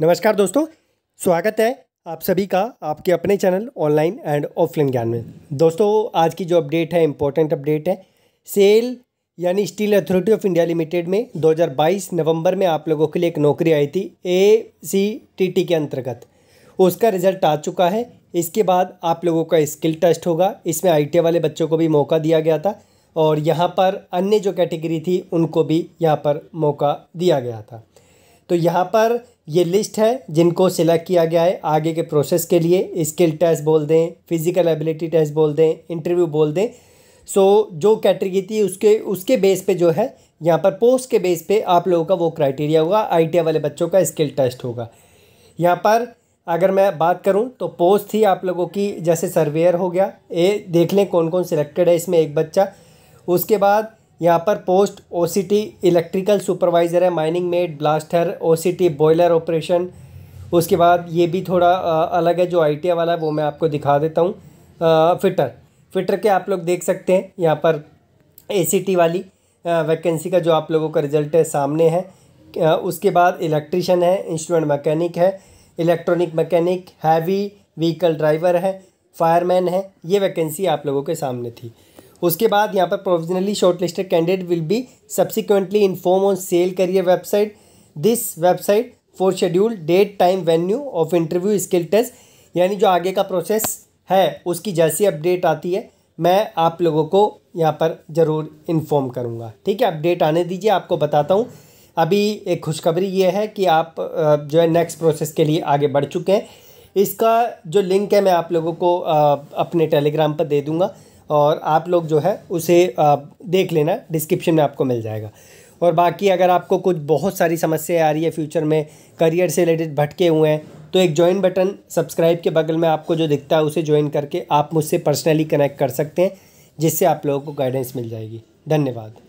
नमस्कार दोस्तों स्वागत है आप सभी का आपके अपने चैनल ऑनलाइन एंड ऑफलाइन ज्ञान में दोस्तों आज की जो अपडेट है इम्पोर्टेंट अपडेट है सेल यानी steel authority of India limited में 2022 नवंबर में आप लोगों के लिए एक नौकरी आई थी ए सी टी टी के अंतर्गत उसका रिजल्ट आ चुका है इसके बाद आप लोगों का स्किल टेस्ट होगा इसमें आई वाले बच्चों को भी मौका दिया गया था और यहाँ पर अन्य जो कैटेगरी थी उनको भी यहाँ पर मौका दिया गया था तो यहाँ पर ये लिस्ट है जिनको सिलेक्ट किया गया है आगे के प्रोसेस के लिए स्किल टेस्ट बोल दें फिजिकल एबिलिटी टेस्ट बोल दें इंटरव्यू बोल दें सो so, जो कैटेगरी थी उसके उसके बेस पे जो है यहाँ पर पोस्ट के बेस पे आप लोगों का वो क्राइटेरिया होगा आई वाले बच्चों का स्किल टेस्ट होगा यहाँ पर अगर मैं बात करूँ तो पोस्ट थी आप लोगों की जैसे सर्वेयर हो गया ए देख लें कौन कौन सिलेक्टेड है इसमें एक बच्चा उसके बाद यहाँ पर पोस्ट ओसीटी इलेक्ट्रिकल सुपरवाइज़र है mining mate blaster OCT boiler operation उसके बाद ये भी थोड़ा अलग है जो आई वाला है वो मैं आपको दिखा देता हूँ फिटर फिटर के आप लोग देख सकते हैं यहाँ पर ए वाली वैकेंसी का जो आप लोगों का रिजल्ट है सामने है उसके बाद इलेक्ट्रिशियन है इंस्ट्रूमेंट मैकेनिक है electronic mechanic heavy vehicle driver है फायरमैन है ये वैकेंसी आप लोगों के सामने थी उसके बाद यहाँ पर provisionally shortlisted candidate will be subsequently inform on SAIL career website this website for schedule date time venue of interview skill test यानी जो आगे का प्रोसेस है उसकी जैसी अपडेट आती है मैं आप लोगों को यहाँ पर ज़रूर इन्फॉर्म करूँगा ठीक है अपडेट आने दीजिए आपको बताता हूँ अभी एक खुशखबरी ये है कि आप जो है नेक्स्ट प्रोसेस के लिए आगे बढ़ चुके हैं इसका जो लिंक है मैं आप लोगों को अपने टेलीग्राम पर दे दूँगा और आप लोग जो है उसे देख लेना डिस्क्रिप्शन में आपको मिल जाएगा और बाकी अगर आपको कुछ बहुत सारी समस्याएं आ रही है फ्यूचर में करियर से रिलेटेड भटके हुए हैं तो एक ज्वाइन बटन सब्सक्राइब के बगल में आपको जो दिखता है उसे ज्वाइन करके आप मुझसे पर्सनली कनेक्ट कर सकते हैं जिससे आप लोगों को गाइडेंस मिल जाएगी धन्यवाद